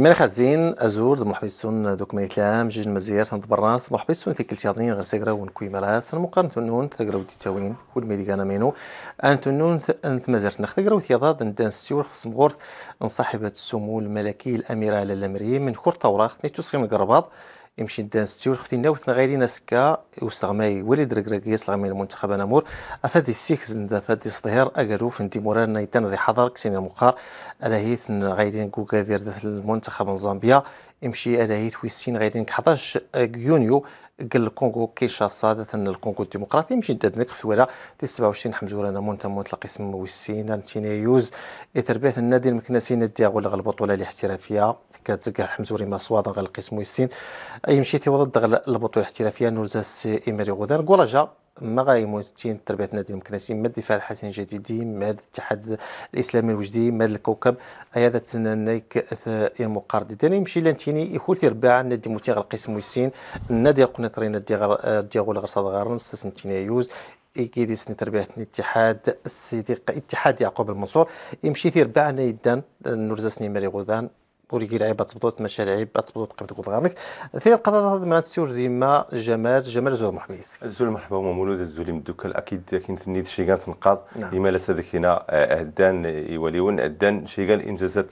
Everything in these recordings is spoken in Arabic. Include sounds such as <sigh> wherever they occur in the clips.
منخا خزين أزور محبسون دوك ميتلام جيج مزيار تنض برناس سون ثيك التياضنين غير سيقرا ونكوي مراس المقارنة تنون ثقرا وتتاوين والميديكانا مينو أن تنون أنت مازالت نخ ثقرا دندان ستيور خصم غورت انصاحبة السمو الملكي الأميرة لالا مريم من خور توراخ سخيم القرباط يمشي دان ستيور ختي ناوث نغيري ناسكا وسغماي وليد ركراكي سغماي المنتخب انا مور افادي سيكس افادي صدهير اكالوف انتي مورانا نيتان ذي حضر كسين المقار الاهيث غيرين كوكا دير المنتخب من زامبيا يمشي الاهيث ويسين غيرين 11 أه، يونيو قال الكونغو كيشاصا ذاتن الكونغو الديمقراطي مشي داد نك ولا تي 27 حمزورة نمون مونت تلقيس إيه القسم نتينا يوز اتربية النادي المكنسي نادي غول البطولة الاحترافية كتزكى حمزوري ما صوادا غل القسم ويسين يمشي وضد غل البطولة الاحترافية نورزاس ايميري غودان كوراجا ما غيموتين تربيه نادي المكناسي ما الدفاع الحسن الجديدي ما الاتحاد الاسلامي الوجدي ما الكوكب هذا تنانيك المقارد داني يمشي لانتيني يخول تربع نادي موتي غير القسم ويسين نادي القنيطري نادي غير ديغول غير صاد غارنس سنتيني يوز يكيدي سن تربية الاتحاد السيدي اتحاد يعقوب المنصور يمشي في بعنا نيدان نورزا سني ماري غوذان وريكي لعيبه تبدو تمشى لعيبه تبدو تقيم تقول غامك في القضاء مع السور ديما جمال جمال زهر محميس زول مرحبا ومولود الزولي من دوكا اكيد كاين تنيد شي كان تنقاض ديما نعم. سادك هنا آه، اهدان يوليون اهدان شي كان انجازات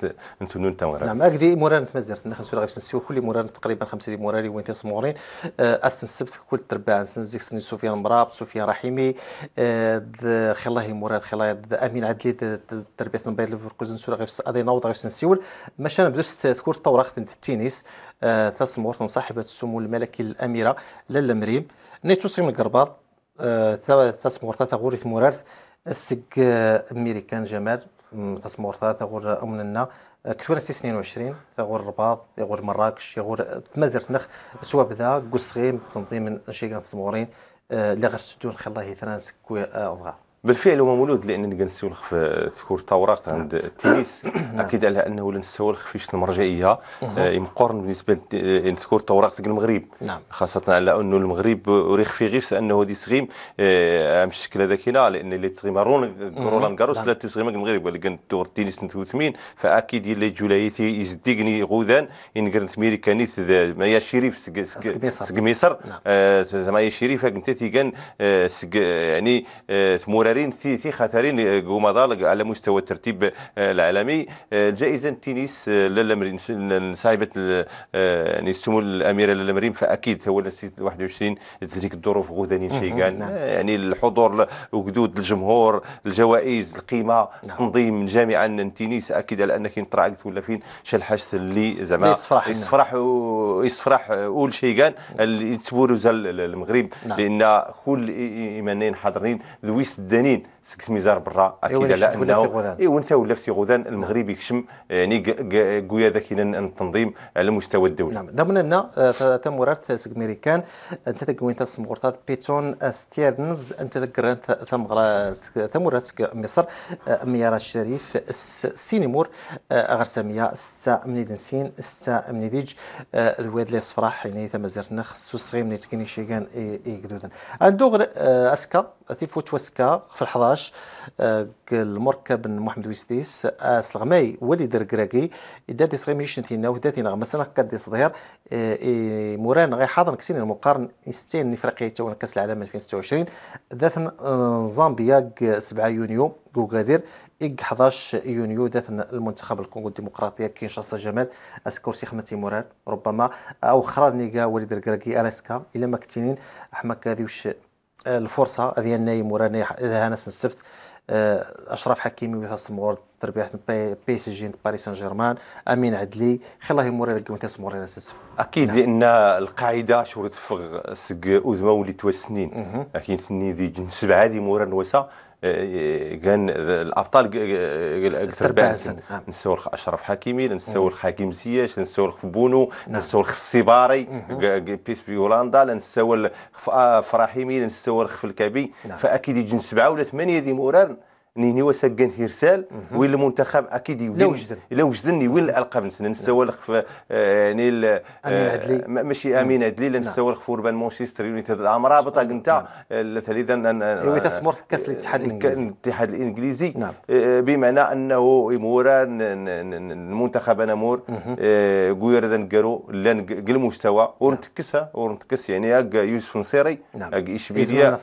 نون تمغرب نعم اكدي موران تمزرت نخس ولا غير سنسيو كل موران تقريبا خمسه دي مورالي وين تسمورين آه، اسن السبت كل ترباع سنزيك سني سفيان مراب سفيان رحيمي آه، خلاهي موران خلاهي امين عدلي تربيه من بين ليفركوزن سوري غير ادي نوض غير سنسيول ماشي انا لست تذكر خدمت التنس آه، تسمورت صاحبة السمو الملكي الأميرة لالا مريم نيتو سيم القرباط آه، تسمورت في ثمورارت السك أمريكان جمال تسمورت تغور أمننا آه، كثير سي 22 تغور الرباط يغور مراكش يغور تمازرت تنخ سوا بدا قصغيم تنظيم شيكان تسمورين لغرس تدون خلاهي ثرانس سكوي أضغط بالفعل هو مولود لان الخف تكور التوراق نعم. عند التنس نعم. اكيد على انه لنستولخ فيش المرجعيه آه، مقارن بالنسبه لتكور آه، التوراق ديال المغرب نعم. خاصه على انه المغرب وريخ في غير انه دي سغيم الشكل آه، هذاك لا لان اللي تغيمارون رولان كاروس لا تسغيم المغرب ولكن الدور التنس نتوثمين فاكيد اللي جولايتي يزدقني غوذان ان كانت ميريكانيس معايا شريف سك مصر زعما شريف انت كان يعني تمورا خطرين في في خطرين على مستوى الترتيب آه، العالمي آه، جائزه التنس آه، للمرين صاحبه يعني السمو الاميره للمرين فاكيد هو 21 تزريك الظروف غدني شيقان نعم. يعني الحضور وجدود الجمهور الجوائز القيمه نعم. تنظيم جامعه التنس اكيد على انك نطرع ولا فين شي الحاجه اللي زعما يصفرح يصفرح يصفرح اول شيقان نعم. اللي تبورز المغرب لان كل ايمانين حاضرين لويس الدني ecmain. ميزار برا إيه، اكيد لا اي وانت ولا في غودان المغرب يكشم آه، يعني كويا ذاك التنظيم على مستوى الدولي نعم ضمن ان آه، تم سك ميريكان انت تكوين تسمورتات بيتون ستيرنز انت تذكر ثمغرا ورث مصر آه، ميارا الشريف سينيمور غير ساميه ستا منيد نسين ستا منيديج الواد لي صفراح يعني زرتنا خصو صغير من تكني شيغان يقدودن عندو غير اسكا تيفوت واسكا في الحضاره المركب آه، محمد ويستيس آه، سلغماي وليد ركراكي داتي صغيمي شنتينا وداتي نغمس انا كادي صدير موران غي حاضر كسين المقارن ستين افريقيا تون كاس العالم 2026 ذات آه، زامبيا 7 يونيو كوغادير إيك 11 يونيو ذات المنتخب الكونغو الديمقراطية كينشاسا جمال اسكورسي خمتي موران ربما او خرا نيكا وليد ركراكي الاسكا الا ما كتينين احمد كاذي وش الفرصه هذه النايم ورانا هانس السبت اشرف حكيمي ويثاس مورد تربيه بي سي جي باريس سان جيرمان امين عدلي خلاه يمور لك ويثاس مورد السبت اكيد لان القاعده شورت فغ سق اوزما ولي سنين اكيد سنين ذي جن سبعه ذي مورا نوسا كان الابطال الترباس نعم. نسولخ اشرف حكيمي نسولخ حكيم زياش نسولخ بونو نعم. نسولخ السيباري بيس في هولندا نسولخ آه، فراحيمي نسولخ في الكابي نعم. فاكيد يجي سبعه ولا ثمانيه دي مورار نيني هو في هيرسال وين المنتخب اكيد يولي لو وجدن لا وجدن يولي الالقاب نسنا نسوالخ نعم. في آه، يعني امين آه، عدلي ماشي امين عدلي لا نعم. نسوالخ في اوربان مانشستر يونايتد العام آه، رابطه انت اذا ايوا تسمر كاس الاتحاد الانجليزي الاتحاد الانجليزي نعم. بمعنى انه مورا المنتخب انا مور كوير نكارو لا المستوى ونتكسها ونتكس يعني هاك يوسف نصيري هاك اشبيليه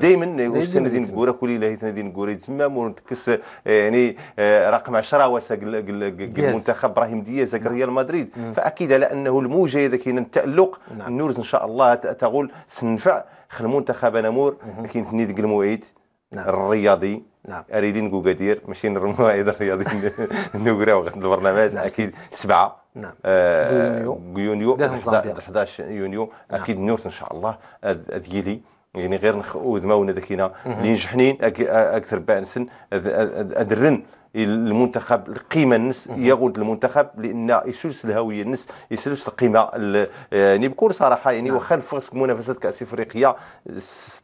دائما يوسف ديال كورا كل ليله ديال الامام ونتكس آه، يعني آه، رقم 10 واسا المنتخب ابراهيم دياز ريال مدريد نعم. نعم. فاكيد على انه الموجه كاين التالق نعم. نورز ان شاء الله تغول سنفع خل المنتخب مور كاين ثني ديك المعيد نعم. الرياضي نعم اريدين كوكادير ماشي المعيد الرياضي <laughs> نوراو غد البرنامج نعم. اكيد سبعه نعم آه، يونيو 11 نعم. يونيو اكيد نورس ان شاء الله ديالي يعني غير نخ ما ونا داكينا اللي نجحنين اكثر بانسن ادرن المنتخب القيمه النس يغود المنتخب لان يسلس الهويه النس يسلس القيمه يعني آه، بكل صراحه يعني نعم. واخا نفوتك منافسه كاس افريقيا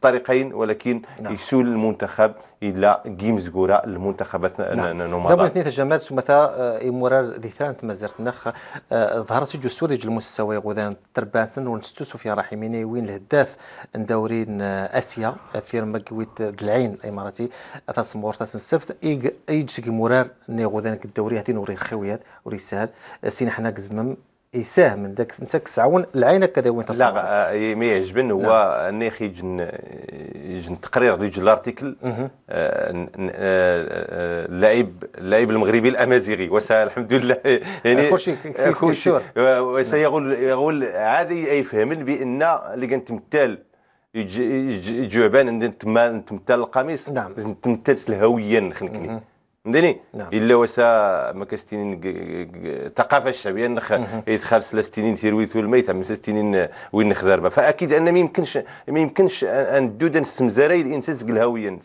طريقين ولكن نعم. يسول المنتخب الى جيمز كورا المنتخبات نعم. دابا اثنين تجمعات سمتا آه، امورار ذكران مازالت نخ آه، ظهر سجو سورج المستوى غوذان ترباسن ونستو سفيا رحيميني وين الهداف دورين اسيا في مكويت العين الاماراتي اثاث مورتاس السبت ايج سكي مرار ذاك الدوري هاتين وري خويات وري سهل السين حنا كزمم يساهم من داك انت كتعاون العينك كذا وين تصور لا ما آه، يعجبني هو اني نعم. يجن جن تقرير يجن الارتيكل آه، آه، اللاعب اللاعب المغربي الامازيغي وسا الحمد لله <laughs> يعني كلشي كلشي وسيقول يقول عادي يفهمن بان اللي كنتمثل يجوبان تمثال القميص نعم تمثال الهويه نخنكني فهمتني نعم. الا وسا ما كاستينين الثقافه الشعبيه نخ يدخل سلاستينين تيرويتو الميت من سنين وين نخ ضربه فاكيد ان ما يمكنش ما يمكنش ان دودا السمزاري الانسان الهويه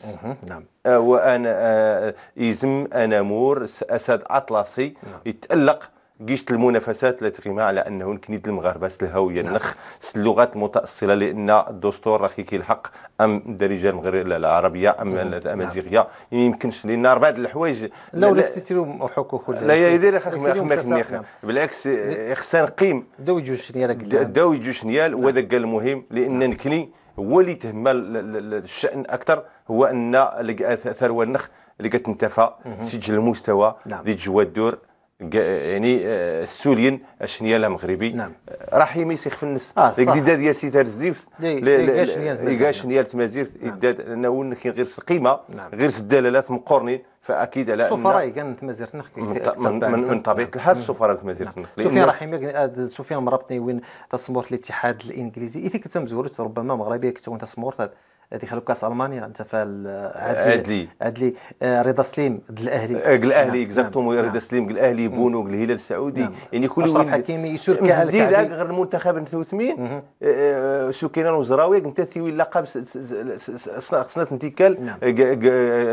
نعم أه، وانا أه، يزم انامور اسد اطلسي نعم. يتالق كيش المنافسات لا تغيما على انه نكند المغاربه الهويه نعم. النخ اللغات المتاصله لان الدستور راه كيلحق ام الدارجه المغربيه العربيه ام الامازيغيه نعم. نعم. ما يعني يمكنش لان اربعه الحوايج لا ولا تستيرو حقوق لا يدير بالعكس خصنا نقيم داو جوج شنيال داو جوج شنيال قال المهم لان نكني هو اللي تهم الشان اكثر هو ان ثروه النخ اللي كتنتفى سجل المستوى ديال جواد الدور يعني آه، السوريين اشنيا مغربي نعم آه، رحيمي يمي سيخ فنس آه ديال سي تارز ديف ليغاش نيال تمازير نعم. اداد انه كاين غير القيمه نعم. غير الدلالات مقرني فاكيد على السفراء كان تمازير نخ من, طبيعه الحال نعم. السفراء تمازير نعم. سفيان رحيم آه، سفيان مرابطني وين تصمورت الاتحاد الانجليزي اذا كنت مزورت ربما مغربيه كنت تصمورت هذه خلو كاس المانيا انت فال آه، عدلي عدلي آه، رضا سليم الاهلي آه، الاهلي اكزاكتومون نعم، نعم، رضا نعم. سليم الاهلي بونو الهلال السعودي يعني كل اشرف حكيمي يسرك على غير المنتخب نثوثمين سكينان وزراوي انت تيوي اللقب خصنا انتكال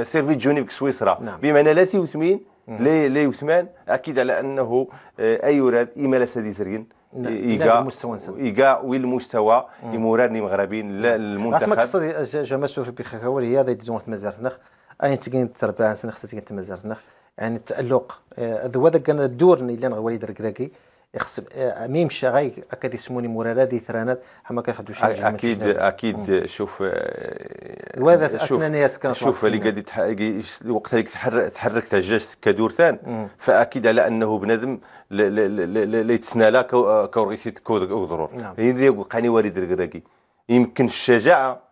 سيرفي جونيف سويسرا بمعنى لا ثوثمين لي لي عثمان اكيد على انه اي يراد ايمال سادي زرين ايغا وي المستوى يموراني مغربين للمنتخب اسمع كسر جمال هي بخاوري هذا مازال تمازرتنخ اين تكين تربع تربان سنخ تكين تمازرتنخ يعني التالق آه، ذو هذا كان الدور اللي نغوالي دركراكي يخص آه، ميم شغاي اكد يسموني مورالا دي ثرانات حما كيخدو شي اكيد اكيد شوف وهذا آه، الواذا ناس يسكن شوف اللي قاعد الوقت اللي تحرك تحرك تجاج كدور ثان فاكيد على انه بنادم لا يتسنى لا كوريسيت آه، كود ضرور نعم. هي وقعني والد الكراكي يمكن الشجاعه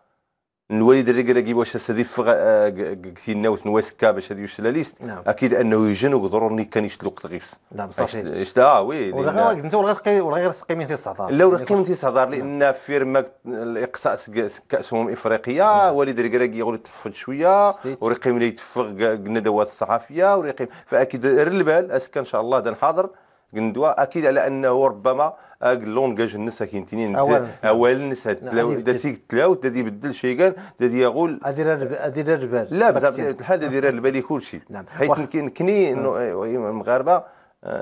الوالد الرجال كيبغي واش استضيف آه، قتيلنا وثنواس كا باش هذه ليست نعم. اكيد انه يجن وقدروني كان يشتلو قطغيس نعم صافي اه وي انت ولا غير ولا غير سقي من لا ولا يعني قيمه الصدار نعم. لان فيرما الاقصاء كاسهم افريقيا نعم. وليد الرجال كيقول تحفظ شويه وريقيم لي يتفق الندوات الصحفيه وريقيم فاكيد رلبال اسكا ان شاء الله حاضر ندوا اكيد على انه ربما لونغاج الناس كاين تنين اولا الناس نعم. سيك تلاو دا يبدل شي كان دا يقول ادير ادير البال لا بطبيعه الحال ادير البال كلشي نعم حيت كاين كني نعم. المغاربه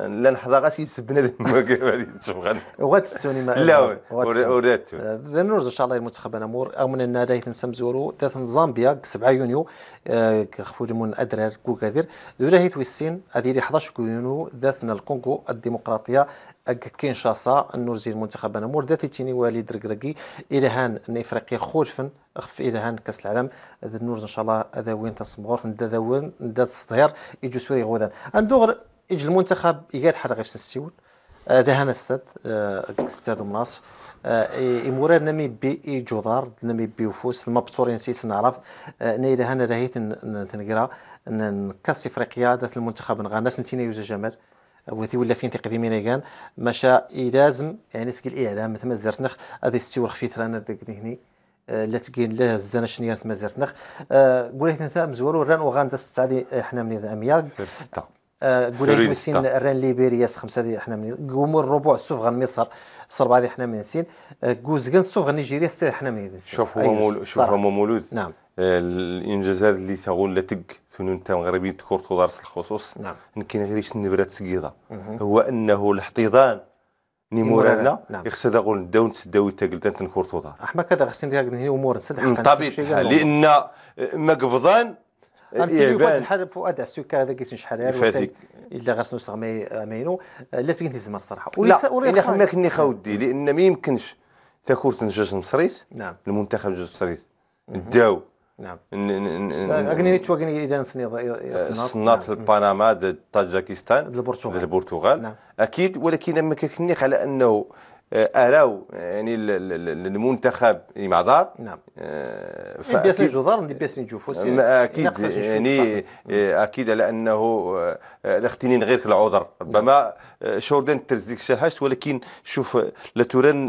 لا نحظى غاشي يسبنا هذه وغات وغاتستوني ما لا وراتو آه، ذا نورز ان شاء الله المنتخب انا مور او من ان دايت نسمزورو ذات زامبيا 7 يونيو آه، خفوج من ادرار كوكاذير ذو هيت ويسين هذه 11 يونيو ذاتنا الكونغو الديمقراطيه اك كينشاسا النورزي المنتخب انا مور ذاتي تيني والي ركركي الى هان ان افريقيا خولفن خف الى هان كاس العالم ذا النورز ان شاء الله هذا وين تصبغور ذا ذا وين ذا الصدير يجو سوري غدا ندور اج المنتخب يقاد غير في السيول آه، دهان السد استاد آه، مناصف إمورا آه، بي إي جوضار بي وفوس المبتور يعني سيس نعرف نيدا هنا راهيت نقرا كاس افريقيا ذات المنتخب نغانا سنتينا يوزا جمال وذي ولا فين تقديمين يعني كان مشى لازم يعني سك الاعلام مثل نخ هذه السيور خفيت رانا ديك هني لا تقين لا زانا شنيا زرت نخ قولي تنسى مزورو ران وغاندا ستة حنا من امياغ ستة قولين نسين طيب. ران ليبيريا خمسه دي احنا من قوم الربع غن مصر صربع دي احنا من نسين أه، قوزكن غن نيجيريا سي حنا من سين شوف هو أيوة، مول شوف هو مولود نعم أه، الانجازات اللي تقول تك فنون تاع مغربيين تكور تدارس الخصوص نعم كاين غير نبره سقيضه هو انه الاحتضان نيمورانا نعم. يخصد اقول نداو نسداو تاكلتا تنكور تدار احما كذا خصني ندير امور نسد حقا لان لان مقبضان ارتيبي إيه، فؤاد الحال فؤاد السكر هذا كيسن شحال هذا الا غاس نوسغ ماينو آه، لا تكنتي زمان الصراحه لا الا ما كني خاودي نعم. لان ما يمكنش تاكورت نجاج مصريت نعم المنتخب جوج مصريت داو نعم اغني آه، تواغني اذا سنات آه، نعم. البنما ضد طاجكستان البرتغال البرتغال نعم اكيد ولكن ما كنخ على انه آه، اراو يعني المنتخب يعني معذار نعم بياس آه، الجزار ندير بياس نجوفوس اكيد يعني آه، اكيد على انه الاختنين غير العذر نعم. ربما شوردن ترزيك الشلحش ولكن شوف لا توران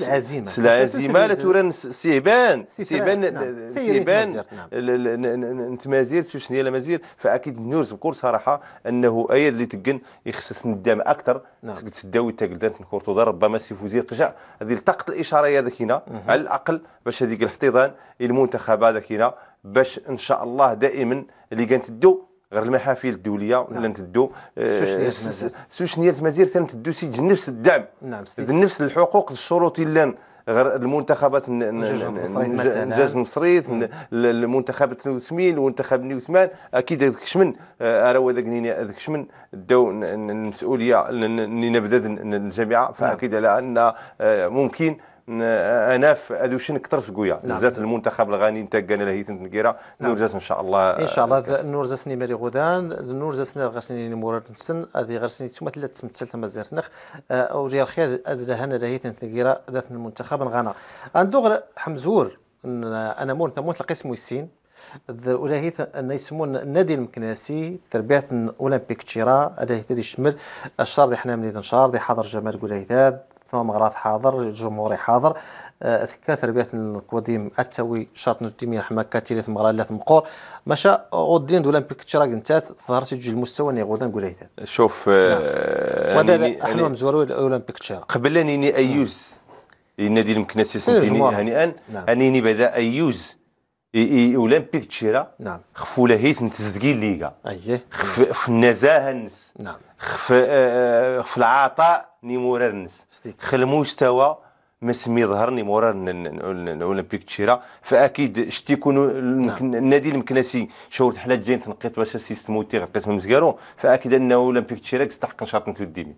العزيمه العزيمه لا توران سيبان سيبان نعم. سيبان نعم. نتمازير شنو هي لا مازير فاكيد نورز بكل صراحه انه اياد اللي تقن يخصص ندام اكثر خصك تداوي تاكل ربما سيفو وزير رجع هذه التقط الاشاره هذاك هنا على الاقل باش هذيك الاحتضان المنتخب هذاك هنا باش ان شاء الله دائما اللي كنتدو غير المحافل الدوليه ولا نتدو سوشنيات مزير تدو نتدو آه، سي نفس الدعم نعم نفس الحقوق الشروط اللي غير المنتخبات نجاز مصريت المنتخب تنوثمين المنتخب نيوثمان اكيد هذاك شمن اراو آه، هذاك هذاك شمن داو المسؤوليه اللي نبدا الجامعه فاكيد على ان آه، ممكن اناف ادوشن كثر سكويا بالذات نعم. المنتخب الغاني نتاع كان له تنكيرا نعم. نورزاس ان شاء الله ان شاء الله نورزاس نيماري غودان نورزاس غاسني مراد نسن هذه غاسني ثم ثلاث تمثل تما نخ آه، او ريال هذا هنا له تنكيرا ذات المنتخب الغانا اندوغ حمزور انا مور تموت القسم ويسين هي ان يسمون النادي المكناسي تربية اولمبيك تشيرا هذا يشمل شمل حنا ملي تنشهر دي حضر جمال قلايثاد تسمى مغراث حاضر الجمهوري حاضر آه، ذكا تربية القديم التوي شرط نوتيمي حماك كاتيريث مغرا لا مقور ما شاء دولا بيك تشراك انت ظهرت تجي المستوى اللي غدا نقول شوف آه، نعم. يعني هذا يعني احنا مزورو الاولمبيك تشارك قبل انني ايوز نعم. النادي المكنسي سنتيني هنيئا يعني انني نعم. بدا ايوز اولمبيك تشيرا نعم خفوا لهيت نتزدقي الليغا اييه خف في النزاهه نس نعم خف آه في العطاء نيمورار نس خل المستوى ما سمي ظهر نيمورار اولمبيك تشيرا فاكيد شتي يكونوا نعم. النادي المكناسي شهور حلات جايين تنقيط باش السيستم وتي قسم مزكارو فاكيد انه اولمبيك تشيرا يستحق نشاط نتو الديمي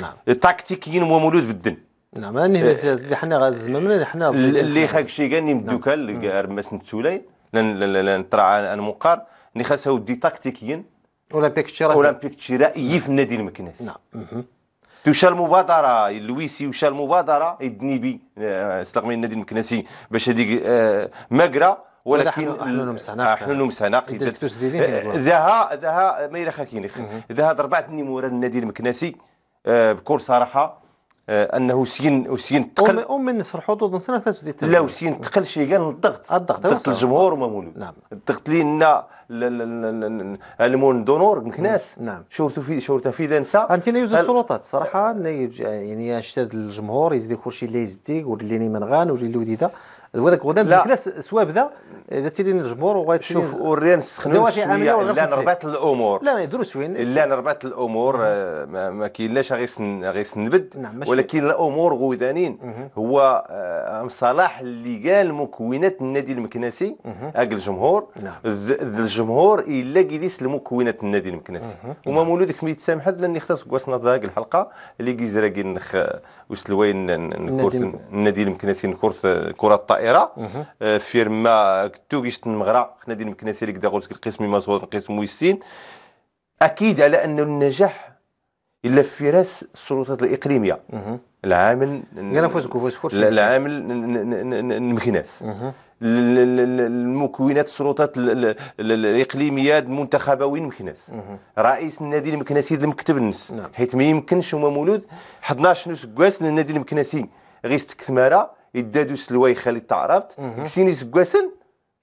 نعم تكتيكيا هو مولود بالدن نعم انا إيه. حنا زمان حنا اللي خاك شي كان يمدوك كان نتسولاين لان ترى انا مقار اللي خاصها ودي تكتيكيا اولمبيك تشيرا اولمبيك تشيرا في النادي المكناس نعم توشا المبادره لويسي وشا المبادره يدني بي استلق آه، من النادي المكناسي باش هذيك آه، ماكره ولكن احنا نمسحنا احنا آه، نمسحنا ذاها ذاها ما يرخاكيني ذاها ضربات مورا النادي المكناسي بكل صراحه آه، انه سين وسين تقل ومن نصر حدود سنه 33 لا وسين تقل شي كان آه، الضغط الضغط الضغط الجمهور وما مولود نعم الضغط لينا المون دونور مكناس نعم،, نعم شورتو في شورتها في دانسا انت يوز السلطات صراحه يعني اشتد الجمهور يزيد كل شيء اللي يزدي وليني منغان ولي وديده وذاك غدام كلا سوابذه اذا تيرين الجمهور وغاتيرين شوف وريان سخنوا شويه الا نربط الامور لا يدرس وين لا الا نربط الامور آه، ما, ما كاين لاش غير غير سنبد نعم، ولكن الامور غودانين هو آه، صلاح اللي قال مكونات النادي المكناسي هاك الجمهور نعم. الجمهور الا كيديس المكونات النادي المكناسي وما مولود كمي تسامح لاني خصك كواس هاك الحلقه اللي كيزرا كي نخ وسلوين نكورت النادي المكناسي نكورت آه، كره الطائره آه، فيرما توغيش المغرى النادي المكناسي اللي كدا قلت القسم مازوط القسم ويسين اكيد على انه النجاح الا في راس السلطات الاقليميه العامل العامل المكناس المكونات السلطات الاقليميه المنتخبوين مكناس رئيس النادي المكناسي المكتب النس نعم. حيت ما يمكنش هما مولود 11 سكواس النادي المكناسي غير كثماره يدادو سلواي خالي تعرفت كسيني سكواسن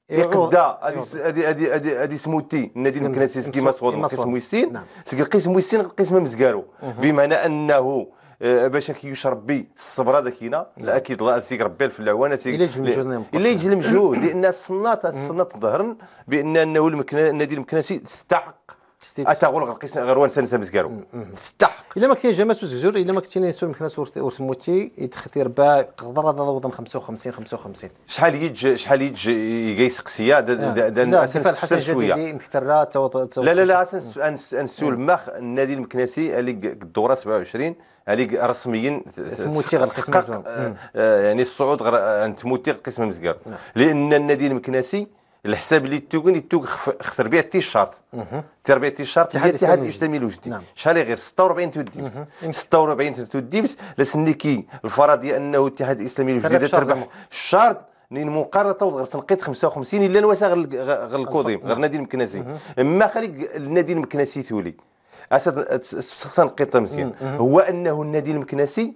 إيه، يقدا إيه، هادي هادي هادي هادي سموتي النادي المكناسي سكي مسعود قسم ويسين نعم. سكي قسم ويسين قسم مزكارو بمعنى انه آه، باش كيوش ربي الصبر هذاك هنا اكيد الله يعطيك ربي في العوان الا يجي المجهود الا <coughs> يجي المجهود لان الصنات الصنات ظهرن بان انه النادي المكنسي استحق اتا غلغ القيس غروان سنسا مزكارو تستحق الا ما كنتي جامع سوزور الا ما كنتي نسول مكناس ورث موتي يتختي ربا قدر هذا ضوض 55 55 شحال يج شحال يج يقيس قسيا دا آه. شويه مكثره لا لا لا انسول مخ النادي المكناسي اللي الدوره 27 اللي رسميا تموتي غير القسم آه، آه، يعني الصعود غير تموتي القسم مزكار نعم. لان النادي المكناسي الحساب اللي توكن يتوك خسر بيع التيشيرت تي ربيع التيشيرت تاع الاتحاد الاسلامي الوجدي شحال غير 46 توديبس 46 توديبس لسنيكي الفرضيه انه الاتحاد الاسلامي الوجدي تربح نعم. الشارت نين مقارنه وغير تنقيط 55 الا نواسا غير الكوضيم غير نعم. النادي المكناسي اما خليك النادي المكناسي تولي اسد تنقيط مزيان هو انه النادي المكناسي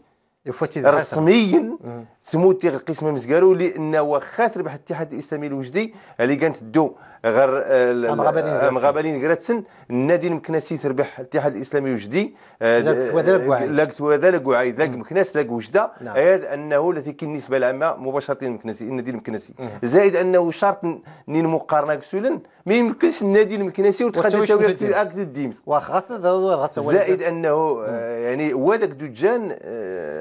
رسميا سموتي القسم القسمه مزكارو لان واخا تربح الاتحاد الاسلامي الوجدي اللي كانت دو غير آه، آه، مغابلين آه، غراتسن النادي المكناسي تربح الاتحاد الاسلامي وجدي لاكت وذلك وعيد لاك مكناس لاك وجده نعم. اياد انه التي كاين النسبه العامه مباشره المكناسي النادي المكناسي زائد انه شرط نين مقارنه كسولن ما يمكنش النادي المكناسي وتخدم تاوير اكت ديمت وخاصه زائد انه يعني هو ذاك دجان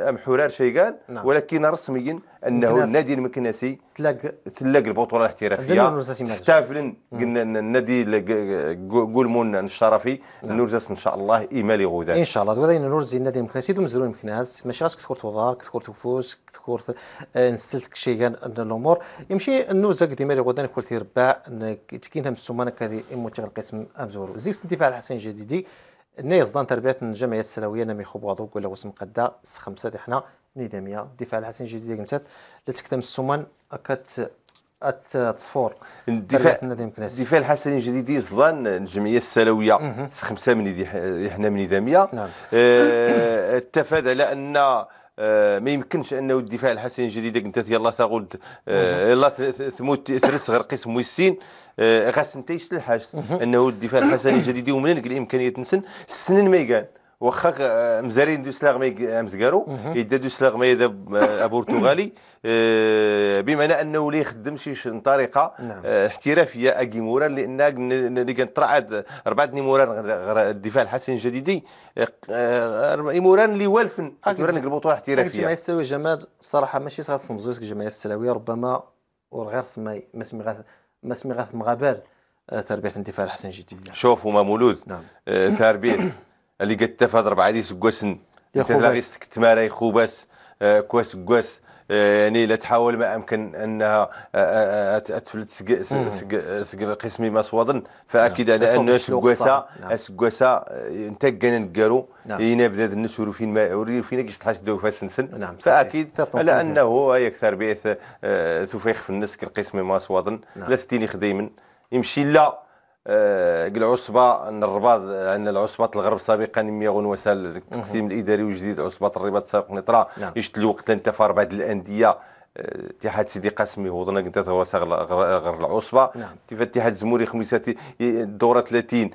ام حرار قال نعم. ولكن رسميا انه النادي المكناسي تلاق تلاق البطوله الاحترافيه احتفل قلنا النادي قول مون الشرفي نعم. نورزاس ان شاء الله ايمالي غدا ان شاء الله غدا نورزي النادي المكناسي دوم زرو المكناس ماشي غاس كتكور توضار كتكور تفوز كتكور آه، نسلت كشي الامور يمشي النوزا قد ايمالي غدا كل رباع تكينها من السمانه كذي متغل القسم امزورو زيكس الدفاع الحسين الجديدي نيز نايز ضان تربية الجمعية السلوية نمي خوب غضوك ولا وسم قدا خمسة حنا نظاميه الدفاع الحسن الجديد قمتات لا تكتم السمان كت اتفور الدفاع الدفاع الحسني الجديدي ظن الجمعيه السلويه خمسه من احنا من نظاميه نعم. اه اتفاد على ان اه ما يمكنش آه، آه، انه الدفاع الحسني الجديد انت يلا تغود اه يلا تموت ترس غير قسم ويسين غاس انت الحاج انه الدفاع الحسني الجديد ومنين الامكانيه تنسن السنين ما يقال واخا مزارين دو مي مزكارو يدا دو سلاغما يدا برتغالي آه، آه، بمعنى انه لا شي طريقه نعم. آه، احترافيه اكي موران لان اللي كانت طرعت اربعه نيموران الدفاع الحسن الجديدي موران اللي والفن نيموران البطوله احترافيه الجمعيه السلاوي جمال الصراحه ماشي صغار سمزويسك الجمعيه السلاوي ربما وغير سمي ما سمي ما سمي غاث مغابال تربيه الدفاع الحسن الجديدي شوفوا ما مولود نعم تربيه <coughs> اللي كتفاد ربعه دي سكواسن تلاقي تمارا خوباس آه، كواس كواس آه، يعني لا تحاول ما امكن انها آه، تفلت سق قسمي ما صوادن فاكيد على ان سكواسه سكواسا انت كان نقارو هنا نعم. بدات النسور فين ما اوري فين كيش دو فاسنسن نعم فاكيد على نعم. انه يكثر بيث تفيخ في النسك القسمي ما صوادن نعم. لا ستيني خديمن يمشي لا قل عصبه ان الرباط ان العصبات الغرب سابقا ميغون وسال التقسيم الاداري وجديد عصبات الرباط سابقا نطرا نعم. يشد الوقت لان تفاربع الأندية اتحاد سيدي قاسمي وضنا انت هو غير العصبه نعم اتحاد الزموري خميساتي الدوره 30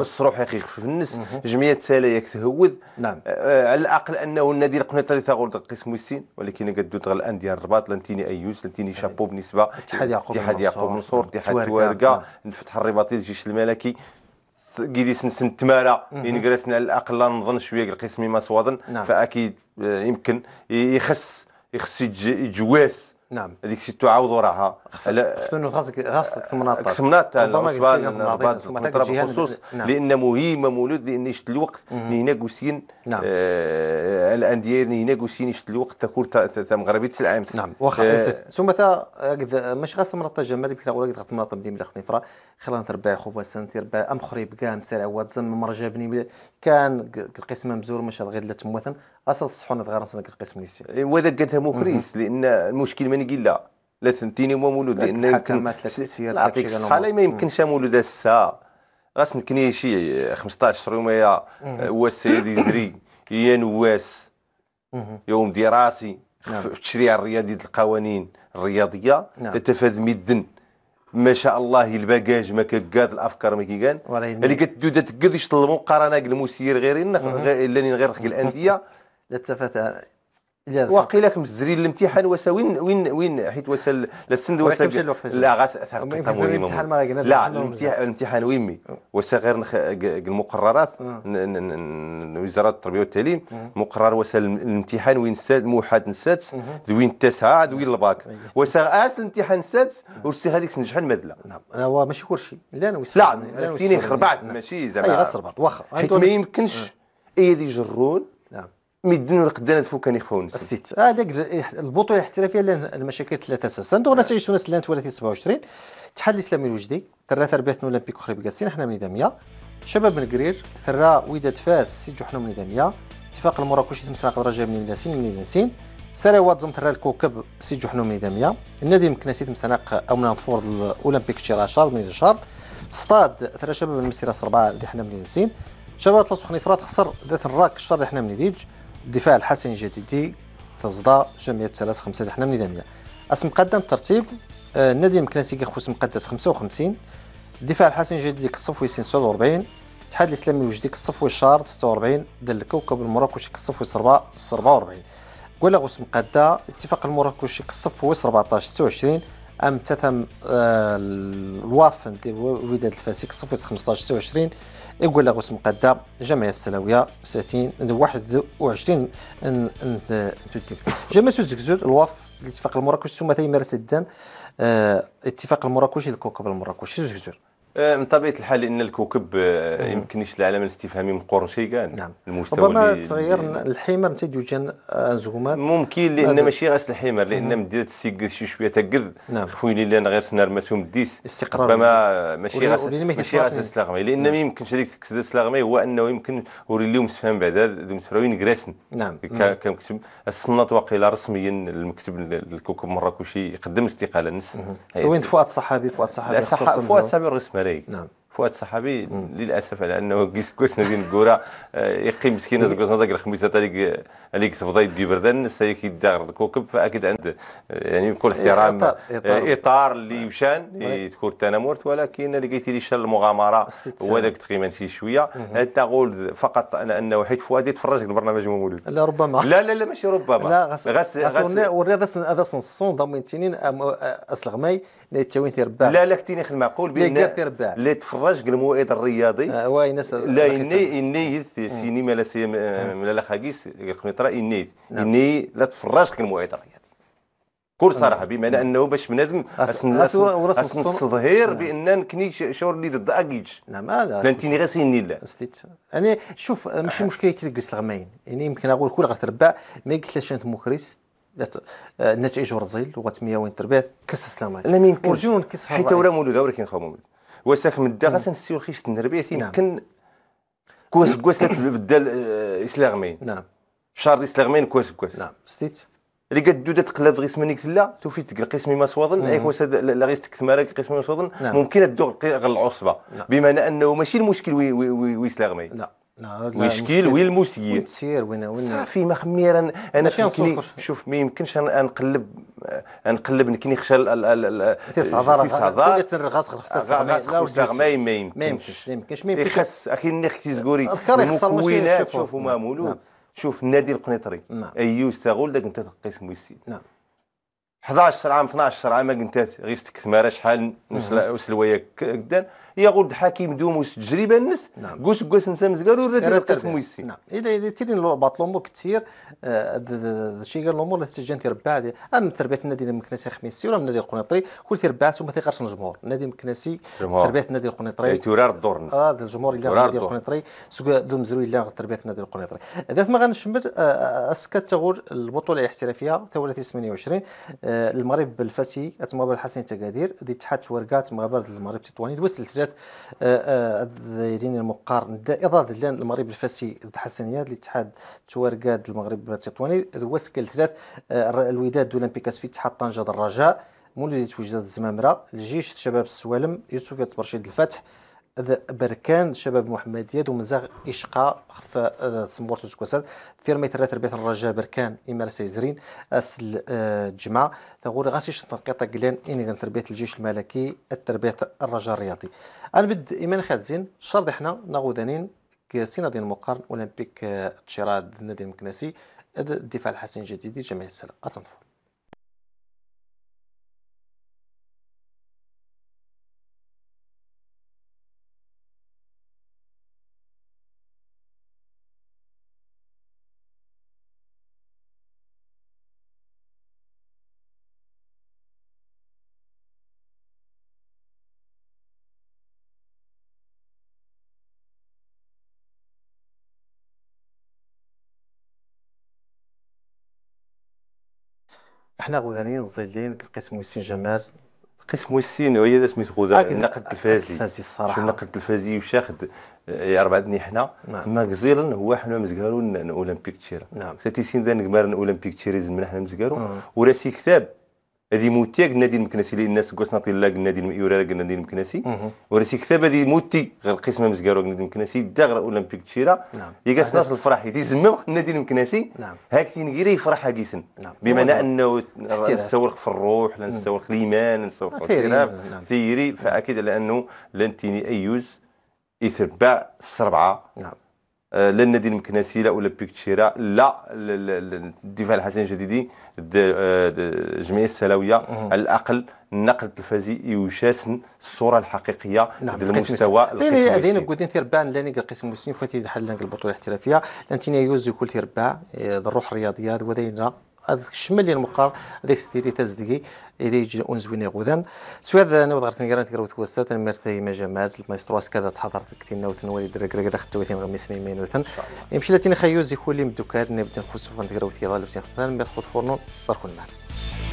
الصروح يخي في النس جمعيه سالايا تهود نعم آه،, آه على الاقل انه النادي القنيطري ثلاثه قسم السين ولكن قدوت غير الان ديال الرباط لانتيني ايوس لانتيني شابو أيوه. بالنسبه اتحاد يعقوب اتحاد يعقوب منصور نعم. اتحاد توارقه نعم. نفتح الرباطي الجيش الملكي كيدي سنسن تمارا يعني جلسنا على الاقل نظن شويه القسمي ما صوادن نعم. فاكيد آه، يمكن يخص يخص يجواس نعم هذيك الشيء تعاود وراها خفت انه خاصك خاصك 18 18 في المناطق الرباط بالخصوص نعم. لان مهمه مولود لان يشد الوقت يناقوسين نعم آه الانديه يناقوسين يشد الوقت تكون مغربي تسع عام نعم واخا آه ثم تا ماشي غير مرات الجمال يمكن ولا غير المناطق ديما خلينا فرا خلينا نربع خوبا سنت ترباح ام خريب كاع سرع واتزن مرجبني كان القسمه مزور مش غير لا تموثن اصل الصحون تغرس انك كتقسم لي إيه، وهذا قالتها كريس لان المشكل ماني قلا لا لا سنتيني مو مولود لان يمكن يعطيك الصحه لا ما يمكنش مولود الساعه غاسنكني شي 15 آه، هو السيد يزري يا نواس يوم دراسي في التشريع نعم. الرياضي القوانين الرياضيه نعم. تفادمي الدن ما شاء الله الباجاج ما كقاد الافكار ما كيقان اللي كتدو تقد يشطل المقارنه المسير غير غير الانديه لالتفت الى وقيل كم زري الامتحان وسا وين وين وين حيت وسا السند وسا لا غاس الامتحان ما لا الامتحان ويمي أه. وسا غير نخ... المقررات أه. وزاره التربيه والتعليم أه. مقرر وسا الامتحان وين الساد موحد السادس وين التاسعه وين الباك أيوه. وسا اس الامتحان السادس ورسي هذيك تنجح المدله لا نعم. هو ماشي كلشي لا انا لا كتيني خربعت نعم. ماشي زعما اي غير واخا حيت ما يمكنش اي يجرون ميدن القدان فوكان يخفون استيت هذاك البطوله الاحترافيه المشاكل ثلاثه سنه صندوق نتائج تونس 27 الاتحاد الاسلامي الوجدي ثرا تربيه اولمبيك اخرى قاسين حنا من نظاميه شباب من قرير ثرا وداد فاس سيجو حنا من نظاميه اتفاق المراكشي تمساق الرجاء من ياسين من ناسين سراوات زم ثرا الكوكب سيجو حنا من نظاميه النادي المكناسي او من فورد الاولمبيك شهر من الشهر سطاد ثرا شباب المسيره 4 اللي حنا من ياسين شباب تلاصق خنيفرات خسر ذات الراك الشهر اللي حنا من ديج الدفاع الحسن الجديدي تصدى جمعية سلاس خمسة دحنا ميدانية اسم مقدم الترتيب النادي آه، المكناسي كيخوس مقدس 55 الدفاع الحسن الجديدي كصفوي الصفوي 49 الاتحاد الاسلامي وجد ديك الصفوي الشهر 46 ديال الكوكب المراكشي كالصفوي 44 كولاغوس مقادة الاتفاق المراكشي كصفوي 17 26 ام تتم آه، الوافن دي وداد الفاسيك 015 26 يقول لغوس مقادة جمعية السلاوية 60 21 جمعية زكزوت الواف الاتفاق المراكش ثم تيمارس الدان آه، اتفاق المراكش الكوكب المراكشي زكزوت آه، من طبيعه الحال ان الكوكب آه، يمكنش العلامه من قرن شي كان نعم المستوى ربما تغير الحمر جان زهومات ممكن لان ماشي غير الحمر لان مديت السيكل شي شويه تقد نعم خويا لان غير سنار سوم ديس استقرار ربما ماشي غير ماشي غير السلاغمي لان نعم. ما يمكنش هذيك تكسد السلاغمي هو انه يمكن وري لهم سفهم بعدا مسفراوين كراسن نعم. نعم كمكتب الصناط واقيلا رسميا المكتب الكوكب مراكشي يقدم استقاله نس وين فؤاد صحابي فؤاد صحابي فؤاد صحابي الرسمي الجزائري نعم فؤاد الصحابي للاسف على انه كيس كويس نادين الكره يقي مسكين كويس نادين الخميسه تاعك اللي كتفضي دي بردان سايك يدار كوكب فاكيد عند يعني بكل احترام إطار, اللي يمشان تكون التنامرت ولكن اللي قلتي لي شان المغامره وهذاك تقريبا شي شويه تقول فقط انه حيت فؤاد يتفرج البرنامج مولود لا ربما لا لا لا ماشي ربما لا غس غس غس وريا هذا الصون ضمن تنين اسلغماي لا في تيرباع لا لا كتيني خدمة معقول بان تيرباع لا تفرج الموعد الرياضي آه واي ناس لا اني اني سيني لا سي مالا خاكيس القنيطرة اني نعم. اني لا تفرج الموعد الرياضي كل نعم. صراحه بمعنى نعم. انه باش بنادم نستظهر بان كني شور اللي ضد اكيج نعم هذا لا انت غير سيني لا استيت يعني شوف ماشي مشكله تلقس الغماين يعني يمكن اقول كل تربع ما قلتلاش انت مكرس آه، نتائج ورزيل لغات ميا وين تربيت كاس السلامات لا يمكن ورجون كاس حيت ولا مولود ولكن خاموم وساك من الدغه تنسيو خيش تنربيه يمكن كوس كوس بدل اسلاغمين نعم شهر اسلاغمين كوس كوس نعم ستيت آه، نعم. نعم. اللي دودة تقلب غيس سمنيك تلا توفي تقل قسمي ما سوضن اي كوس لا غير تكثمارك قسمي ما نعم. ممكن تدوغ غير العصبه نعم. بمعنى انه ماشي المشكل وي وي وي, وي لا ويشكيل ويلمس وتصير وين وين صافي ما خمير انا, أنا شوف ما يمكنش نقلب نقلب نكني خشى تيس عذار تيس عذار الغاز خص ما يمكنش ما يمكنش ما يمكنش ما يمكنش خص اخي النيخ تيزكوري المكونات أه، شوفوا ما نعم. مولود شوف النادي القنيطري نعم. ايوس استغل داك انت تقيس مويسي نعم 11 عام 12 عام كنت غير استكثمار شحال وسلويه قدام غود حكيم دوموس تجربه النس نعم. قوس قوس نسا مزقال ورد ويسي نعم إذا اذا تيري باط لومور كثير شي قال اللي تجان تربع ام تربيه النادي المكنسي خميسي ولا النادي القنيطري كل تيربعات وما قرش الجمهور النادي المكنسي تربيه النادي القنيطري إيه، تورار الدور هذا آه، الجمهور اللي النادي القنيطري سوق دو مزروي الا تربيه النادي القنيطري إذا ما غنشمل آه، آه، أسكت تقول البطوله الاحترافيه تولى 28 المغرب الفاسي اتمغبر الحسن تقادير دي تحت توركات مغبر المغرب تطواني دوسل التدخلات آه، آه، الدايرين المقارن الدائضه ذلان المغرب الفاسي ضد حسنيه الاتحاد تواركاد المغرب التطواني الوسكل ثلاث آه، الوداد اولمبيكاس في اتحاد طنجه الرجاء مولوديه وجدات الزمامره الجيش شباب السوالم يوسف برشيد الفتح هذا بركان شباب محمديه ومزاغ اشقا خف آه، سمورت وسكوسات فيرمي ثلاث ربيت الرجاء بركان امارس سيزرين اسل آه، جمع تغوري غاسي شنقيطه قلان اني تربيه الجيش الملكي التربيه الرجاء الرياضي بد ايمان خازين إحنا حنا ذنين كسينا دين مقارن اولمبيك آه، تشيراد نادي المكناسي الدفاع الحسين الجديدي جميع السلام اتنفر احنا غوثانيين الظليين القسم ويسين جمال قسم ويسين وهي ذات سميت غوثان النقد التلفازي التلفازي الصراحه شو النقد التلفازي وشاخد آه، ربع دني حنا نعم. ما غزيرا هو حنا مزكارو اولمبيك تشيرا نعم ستيسين ذا نقمار اولمبيك تشيريزم حنا مزكارو نعم. وراسي كتاب هذه موتي نادي المكنسي لان الناس كوسنا طيلا نادي الميورا نادي المكنسي ورسي كتاب هذه موتي غير القسمه مزكارو نادي المكنسي دا غير اولمبيك تشيرا نعم يقاس ناس الفرح يتزمم نادي المكنسي نعم هاك تينكيري يفرح كيسن نعم بمعنى انه نستورق في الروح لا نستورق الايمان في الشرف نعم. ثيري فاكيد على انه لن تيني ايوز يتبع السربعه نعم للنادي آه، المكناسي لا اولمبيك تشيرا لا الدفاع الحسن الجديدي الجمعيه آه، السلاويه على الاقل النقل التلفزي يشاسن الصوره الحقيقيه نعم المستوى القسم هذين قدين تيربان لاني القسم المسني فاتي حل البطوله الاحترافيه لان يوزي كل تيربا آه، الروح الرياضيه ودينا الشمال لي المقار هذاك ستيري تزدقي إلي يجي أون أنزوين غودان هذا أنا غير نقرا نتقرا وتوسات المرثي ما جمال المايسترو كذا تحضر في كتينا وتنولي درك رك دخلت وثيم غمي سمي مين وثن يمشي لاتيني خيوز يكون لي مدوكاد نبدا نخصو نتقرا وثيضا لفتين خطان مير خود فرنون باركون معنا